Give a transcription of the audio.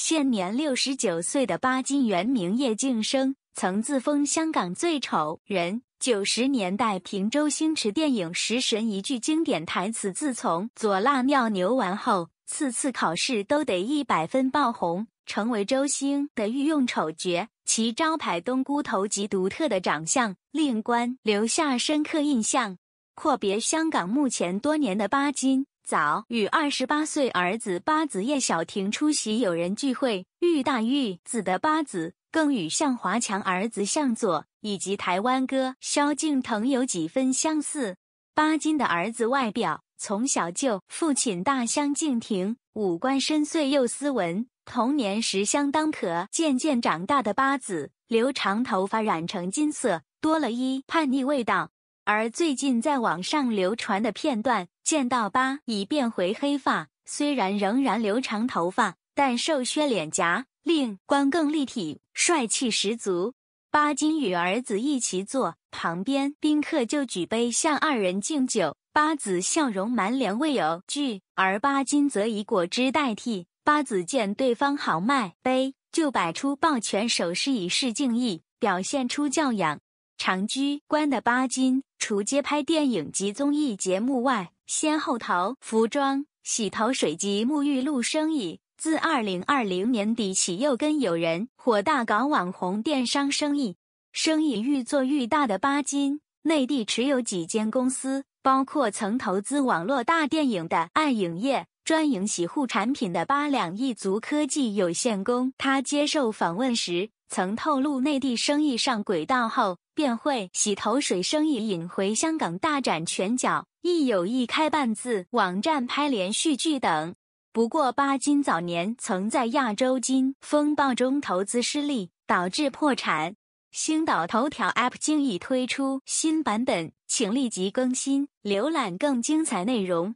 现年六十九岁的巴金原名叶敬生，曾自封“香港最丑人”。九十年代凭周星驰电影《食神》一句经典台词：“自从左辣尿牛丸后，次次考试都得一百分”，爆红，成为周星的御用丑角。其招牌冬菇头及独特的长相令观留下深刻印象。阔别香港目前多年的巴金。早与二十八岁儿子八子叶小婷出席友人聚会，玉大玉子的八子，更与向华强儿子向佐以及台湾哥萧敬腾有几分相似。八金的儿子外表从小就父亲大相径庭，五官深邃又斯文，童年时相当可渐渐长大的八子，留长头发染成金色，多了一叛逆味道。而最近在网上流传的片段，见到八已变回黑发，虽然仍然留长头发，但瘦削脸颊令观更立体，帅气十足。八金与儿子一起坐，旁边宾客就举杯向二人敬酒。八子笑容满脸未有惧，而八金则以果汁代替。八子见对方豪迈，杯就摆出抱拳手势以示敬意，表现出教养。长居关的巴金，除接拍电影及综艺节目外，先后淘服装、洗头水及沐浴露生意。自二零二零年底起，又跟友人火大搞网红电商生意。生意愈做愈大的巴金，内地持有几间公司，包括曾投资网络大电影的暗影业，专营洗护产品的八两一族科技有限公。他接受访问时曾透露，内地生意上轨道后。便会洗头水生意引回香港大展拳脚，亦有意开办自网站拍连续剧等。不过巴金早年曾在亚洲金风暴中投资失利，导致破产。星岛头条 App 经已推出新版本，请立即更新，浏览更精彩内容。